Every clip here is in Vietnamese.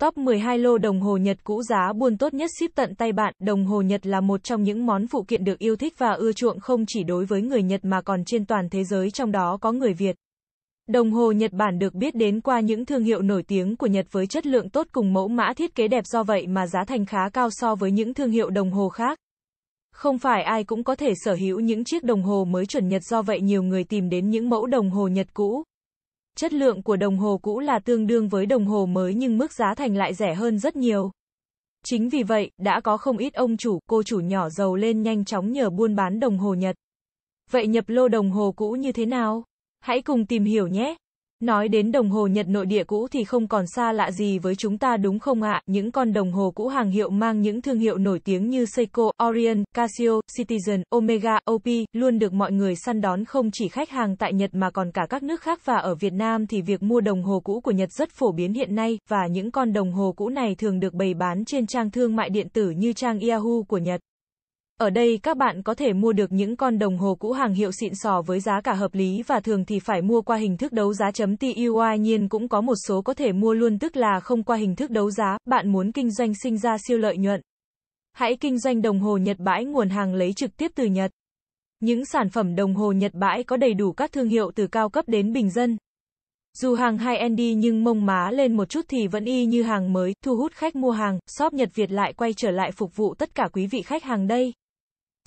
Top 12 lô đồng hồ Nhật cũ giá buôn tốt nhất ship tận tay bạn. Đồng hồ Nhật là một trong những món phụ kiện được yêu thích và ưa chuộng không chỉ đối với người Nhật mà còn trên toàn thế giới trong đó có người Việt. Đồng hồ Nhật Bản được biết đến qua những thương hiệu nổi tiếng của Nhật với chất lượng tốt cùng mẫu mã thiết kế đẹp do vậy mà giá thành khá cao so với những thương hiệu đồng hồ khác. Không phải ai cũng có thể sở hữu những chiếc đồng hồ mới chuẩn Nhật do vậy nhiều người tìm đến những mẫu đồng hồ Nhật cũ. Chất lượng của đồng hồ cũ là tương đương với đồng hồ mới nhưng mức giá thành lại rẻ hơn rất nhiều. Chính vì vậy, đã có không ít ông chủ, cô chủ nhỏ giàu lên nhanh chóng nhờ buôn bán đồng hồ Nhật. Vậy nhập lô đồng hồ cũ như thế nào? Hãy cùng tìm hiểu nhé! Nói đến đồng hồ Nhật nội địa cũ thì không còn xa lạ gì với chúng ta đúng không ạ? À? Những con đồng hồ cũ hàng hiệu mang những thương hiệu nổi tiếng như Seiko, Orient, Casio, Citizen, Omega, OP luôn được mọi người săn đón không chỉ khách hàng tại Nhật mà còn cả các nước khác và ở Việt Nam thì việc mua đồng hồ cũ của Nhật rất phổ biến hiện nay và những con đồng hồ cũ này thường được bày bán trên trang thương mại điện tử như trang Yahoo của Nhật. Ở đây các bạn có thể mua được những con đồng hồ cũ hàng hiệu xịn sò với giá cả hợp lý và thường thì phải mua qua hình thức đấu giá chấm .tuy nhiên cũng có một số có thể mua luôn tức là không qua hình thức đấu giá, bạn muốn kinh doanh sinh ra siêu lợi nhuận. Hãy kinh doanh đồng hồ Nhật bãi nguồn hàng lấy trực tiếp từ Nhật. Những sản phẩm đồng hồ Nhật bãi có đầy đủ các thương hiệu từ cao cấp đến bình dân. Dù hàng high-end nhưng mông má lên một chút thì vẫn y như hàng mới, thu hút khách mua hàng, shop Nhật Việt lại quay trở lại phục vụ tất cả quý vị khách hàng đây.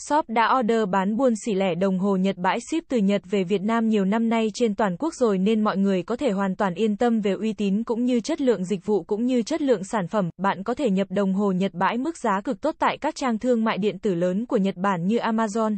Shop đã order bán buôn xỉ lẻ đồng hồ Nhật bãi ship từ Nhật về Việt Nam nhiều năm nay trên toàn quốc rồi nên mọi người có thể hoàn toàn yên tâm về uy tín cũng như chất lượng dịch vụ cũng như chất lượng sản phẩm. Bạn có thể nhập đồng hồ Nhật bãi mức giá cực tốt tại các trang thương mại điện tử lớn của Nhật Bản như Amazon.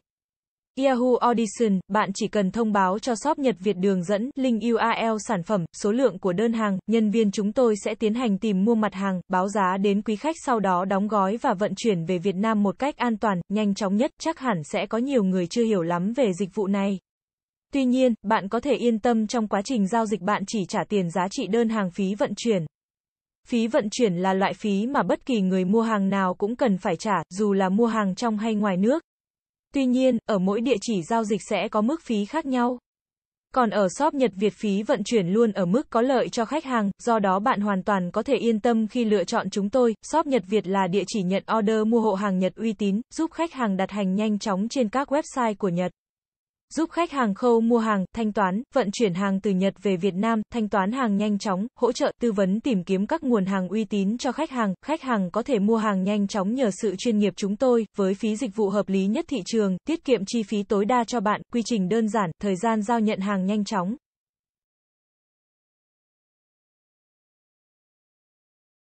Yahoo Audition, bạn chỉ cần thông báo cho shop Nhật Việt đường dẫn, link URL sản phẩm, số lượng của đơn hàng, nhân viên chúng tôi sẽ tiến hành tìm mua mặt hàng, báo giá đến quý khách sau đó đóng gói và vận chuyển về Việt Nam một cách an toàn, nhanh chóng nhất, chắc hẳn sẽ có nhiều người chưa hiểu lắm về dịch vụ này. Tuy nhiên, bạn có thể yên tâm trong quá trình giao dịch bạn chỉ trả tiền giá trị đơn hàng phí vận chuyển. Phí vận chuyển là loại phí mà bất kỳ người mua hàng nào cũng cần phải trả, dù là mua hàng trong hay ngoài nước. Tuy nhiên, ở mỗi địa chỉ giao dịch sẽ có mức phí khác nhau. Còn ở shop Nhật Việt phí vận chuyển luôn ở mức có lợi cho khách hàng, do đó bạn hoàn toàn có thể yên tâm khi lựa chọn chúng tôi. Shop Nhật Việt là địa chỉ nhận order mua hộ hàng Nhật uy tín, giúp khách hàng đặt hàng nhanh chóng trên các website của Nhật giúp khách hàng khâu mua hàng, thanh toán, vận chuyển hàng từ Nhật về Việt Nam, thanh toán hàng nhanh chóng, hỗ trợ tư vấn tìm kiếm các nguồn hàng uy tín cho khách hàng. Khách hàng có thể mua hàng nhanh chóng nhờ sự chuyên nghiệp chúng tôi, với phí dịch vụ hợp lý nhất thị trường, tiết kiệm chi phí tối đa cho bạn, quy trình đơn giản, thời gian giao nhận hàng nhanh chóng.